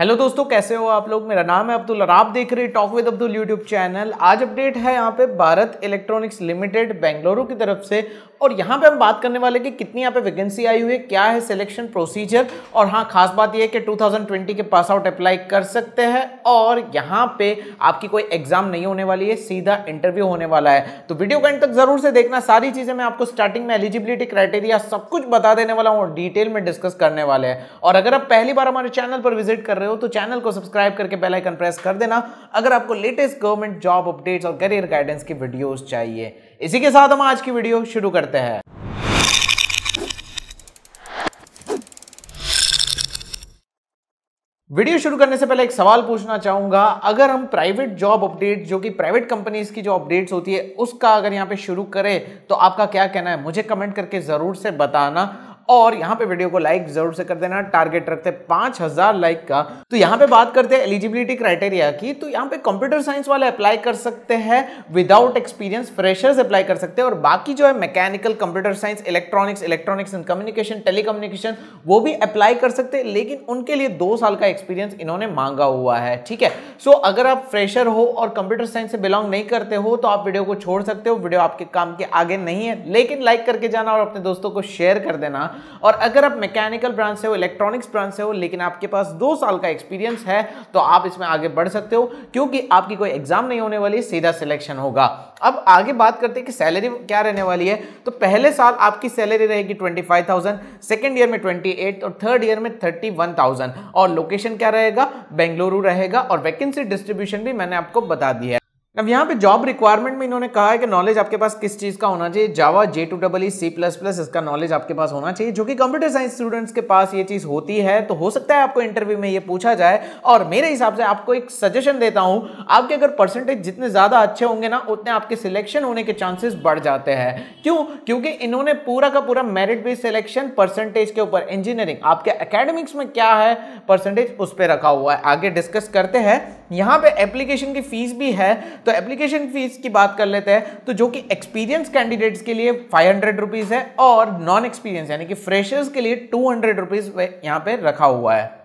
hello दोस्तों कैसे हो आप लोग मेरा नाम है अब्दुल और आप देख रहे हैं talk with Abdul YouTube channel आज अपडेट है यहाँ पे भारत इलेक्ट्रॉनिक्स लिमिटेड बेंगलुरु की तरफ से और यहाँ पे हम बात करने वाले कि कितनी यहाँ पे वैकेंसी आई हुई है क्या है सिलेक्शन प्रोसीजर और हाँ खास बात यह है कि 2020 के पास आउट अप्लाई कर सकते हैं और यहाँ पे आपकी कोई एग्जाम नहीं होने वाली है सीधा इंटरव्यू होने वाला है तो वीडियो का तक जरूर से देखना सारी चीज़ें मैं आपको स्टार्टिंग में एलिजिबिलिटी क्राइटेरिया सब कुछ बता देने वाला हूँ डिटेल में डिस्कस करने वाले हैं और अगर आप पहली बार हमारे चैनल पर विजिट कर रहे हो तो चैनल को सब्सक्राइब करके बेल आइकन प्रेस कर देना अगर आपको लेटेस्ट गवर्नमेंट जॉब अपडेट्स और करियर गाइडेंस की वीडियोस चाहिए इसी के साथ हम आज की वीडियो शुरू करते हैं वीडियो शुरू करने से पहले एक सवाल पूछना चाहूंगा अगर हम प्राइवेट जॉब अपडेट जो कि प्राइवेट कंपनीज की जो अपडेट्स होती है उसका अगर यहाँ पे शुरू करें तो आपका क्या कहना है मुझे कमेंट करके ज़रूर से बताना और यहाँ पे वीडियो को लाइक जरूर से कर देना टारगेट रखते हैं पांच हजार लाइक का तो यहाँ पे बात करते हैं एलिजिबिलिटी क्राइटेरिया की तो यहाँ पे कंप्यूटर साइंस वाले अप्लाई कर सकते हैं विदाउट एक्सपीरियंस फ्रेशर्स अप्लाई कर सकते हैं और बाकी जो है mechanical computer science electronics electronics and communication telecommunication वो भी अप्लाई कर सकते हैं लेकिन उनके लिए दो साल का एक्सपीरियंस इन्होंने मांगा हुआ है ठीक है सो अगर आप फ्रेशर हो और कंप्यूटर साइंस से बिलोंग नहीं करते हो तो आप वीडियो को छोड़ सकते हो वीडियो आपके काम के आगे नहीं है लेकिन लाइक करके जाना और अपने दोस्तों को शेयर कर देना और अगर आप मैकेनिकल ब्रांच से हो इलेक्ट्रॉनिक्स ब्रांच से हो लेकिन आपके पास दो साल का एक्सपीरियंस है तो आप इसमें आगे बढ़ सकते हो क्योंकि आपकी कोई एग्जाम नहीं होने वाली सीधा सिलेक्शन होगा अब आगे बात करते हैं कि सैलरी क्या रहने वाली है तो पहले साल आपकी सैलरी रहेगी twenty five thousand second year में ट्वेंटी एट और थर्ड ईयर में थर्टी वन थाउजेंड और लोकेशन क्या रहेगा बेंगलुरु रहेगा और वैकेंसी डिस्ट्रीब्यूशन भी मैंने आपको बता दिया है अब यहाँ पे जॉब रिक्वायरमेंट में इन्होंने कहा है कि नॉलेज आपके पास किस चीज़ का होना चाहिए Java J two double E C plus plus इसका नॉलेज आपके पास होना चाहिए जो कि कंप्यूटर साइंस स्टूडेंट्स के पास ये चीज़ होती है तो हो सकता है आपको इंटरव्यू में ये पूछा जाए और मेरे हिसाब से आपको एक सजेशन देता हूँ आपके अगर परसेंटेज जितने ज़्यादा अच्छे होंगे ना उतने आपके सिलेक्शन होने के चांसेस बढ़ जाते हैं क्यों क्योंकि इन्होंने पूरा का पूरा मेरिट बेस्ड सिलेक्शन परसेंटेज के ऊपर इंजीनियरिंग आपके अकेडमिक्स में क्या है परसेंटेज उस पर रखा हुआ है आगे डिस्कस करते हैं यहाँ पे एप्लीकेशन की फीस भी है तो एप्लीकेशन फीस की बात कर लेते हैं तो जो कि एक्सपीरियंस कैंडिडेट्स के लिए फाइव हंड्रेड रुपीज़ है और नॉन एक्सपीरियंस यानी कि फ्रेशर्स के लिए टू हंड्रेड रुपीज़ यहाँ पे रखा हुआ है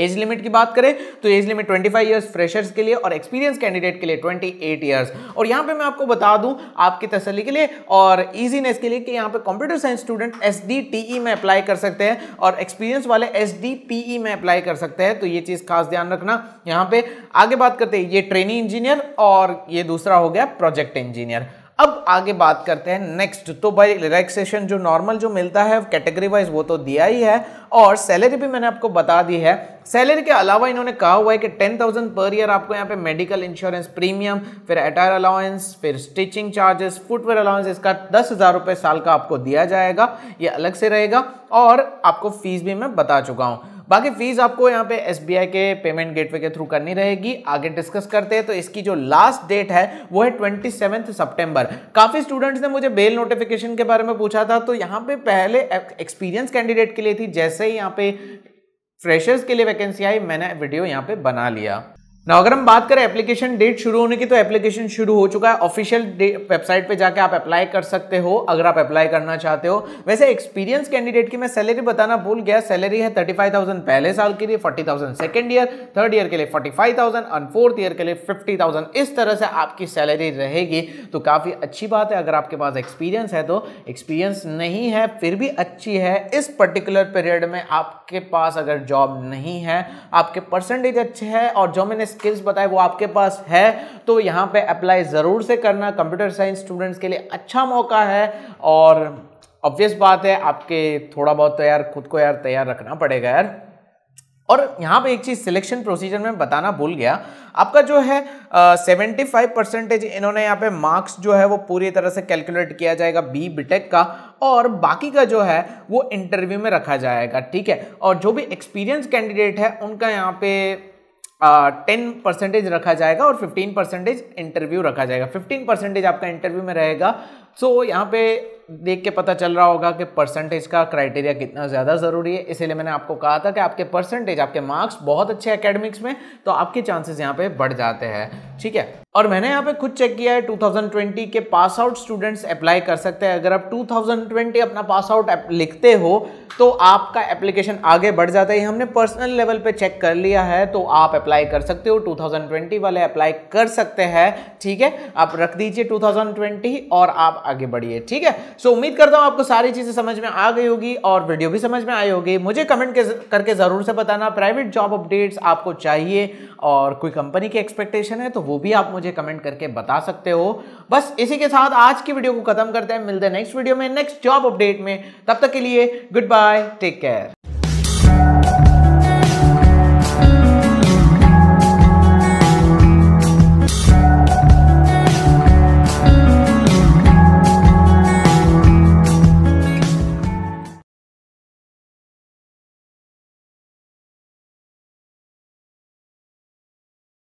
एज लिमिट की बात करें तो एज लिमिट 25 इयर्स फ्रेशर्स के लिए और एक्सपीरियंस कैंडिडेट के लिए 28 इयर्स और यहाँ पे मैं आपको बता दूं आपकी तसली के लिए और इजीनेस के लिए कि यहाँ पे computer science student S D में अप्लाई कर सकते हैं और एक्सपीरियंस वाले एस डी e में अप्लाई कर सकते हैं तो ये चीज़ खास ध्यान रखना यहाँ पे आगे बात करते हैं ये ट्रेनिंग इंजीनियर और ये दूसरा हो गया प्रोजेक्ट इंजीनियर अब आगे बात करते हैं नेक्स्ट तो भाई रिलैक्सेशन जो नॉर्मल जो मिलता है कैटेगरी वाइज वो तो दिया ही है और सैलरी भी मैंने आपको बता दी है सैलरी के अलावा इन्होंने कहा हुआ है कि टेन थाउजेंड पर ईयर आपको यहाँ पे मेडिकल इंश्योरेंस प्रीमियम फिर अटायर अलाउंस फिर स्टिचिंग चार्जेस फुटवेयर अलाउंस इसका दस हज़ार रुपये साल का आपको दिया जाएगा ये अलग से रहेगा और आपको फीस भी मैं बता चुका हूँ बाकी फीस आपको यहाँ पे एस के पेमेंट गेटवे के थ्रू करनी रहेगी आगे डिस्कस करते हैं तो इसकी जो लास्ट डेट है वो है ट्वेंटी सेप्टेम्बर काफ़ी स्टूडेंट्स ने मुझे बेल नोटिफिकेशन के बारे में पूछा था तो यहाँ पे पहले एक्सपीरियंस कैंडिडेट के लिए थी जैसे ही यहाँ पे फ्रेशर्स के लिए वैकेंसी आई मैंने वीडियो यहाँ पे बना लिया ना अगर हम बात करें एप्लीकेशन डेट शुरू होने की तो एप्लीकेशन शुरू हो चुका है ऑफिशियल वेबसाइट पे जाके आप अप्लाई कर सकते हो अगर आप अप्लाई करना चाहते हो वैसे एक्सपीरियंस कैंडिडेट की मैं सैलरी बताना भूल गया सैलरी है थर्टी फाइव थाउजेंड पहले साल के लिए forty thousand second year third year के लिए forty five thousand fourth year के लिए फिफ्टी थाउजेंड इस तरह से आपकी सैलरी रहेगी तो काफ़ी अच्छी बात है अगर आपके पास एक्सपीरियंस है तो एक्सपीरियंस नहीं है फिर भी अच्छी है इस पर्टिकुलर पीरियड में आपके पास अगर जॉब नहीं है आपके परसेंटेज अच्छे है और जो मैंने स्किल्स बताए वो आपके पास है तो यहाँ पे अप्लाई ज़रूर से करना कंप्यूटर साइंस स्टूडेंट्स के लिए अच्छा मौका है और ऑब्वियस बात है आपके थोड़ा बहुत तो यार खुद को यार तैयार रखना पड़ेगा यार और यहाँ पे एक चीज़ सिलेक्शन प्रोसीजर में बताना भूल गया आपका जो है सेवेंटी फाइव परसेंटेज इन्होंने यहाँ पे मार्क्स जो है वो पूरी तरह से कैलकुलेट किया जाएगा बी बीटेक का और बाकी का जो है वो इंटरव्यू में रखा जाएगा ठीक है और जो भी एक्सपीरियंस कैंडिडेट है उनका यहाँ पे टेन परसेंटेज रखा जाएगा और फिफ्टीन परसेंटेज इंटरव्यू रखा जाएगा फिफ्टीन परसेंटेज आपका इंटरव्यू में रहेगा सो so, यहाँ पे देख के पता चल रहा होगा कि परसेंटेज का क्राइटेरिया कितना ज़्यादा ज़रूरी है इसीलिए मैंने आपको कहा था कि आपके परसेंटेज आपके मार्क्स बहुत अच्छे एकेडमिक्स में तो आपके चांसेस यहाँ पे बढ़ जाते हैं ठीक है और मैंने यहाँ पे खुद चेक किया है 2020 के पास आउट स्टूडेंट्स अप्लाई कर सकते हैं अगर आप 2020 अपना पास आउट लिखते हो तो आपका एप्लीकेशन आगे बढ़ जाता है हमने पर्सनल लेवल पे चेक कर लिया है तो आप अप्लाई कर सकते हो 2020 वाले अप्लाई कर सकते हैं ठीक है आप रख दीजिए 2020 और आप आगे बढ़िए ठीक है सो so, उम्मीद करता हूँ आपको सारी चीज़ें समझ में आ गई होगी और वीडियो भी समझ में आई होगी मुझे कमेंट करके ज़रूर से बताना प्राइवेट जॉब अपडेट्स आपको चाहिए और कोई कंपनी की एक्सपेक्टेशन है तो वो भी आप मुझे कमेंट करके बता सकते हो बस इसी के साथ आज की वीडियो को खत्म करते हैं मिलते हैं नेक्स्ट वीडियो में नेक्स्ट जॉब अपडेट में तब तक के लिए गुड बाय टेक केयर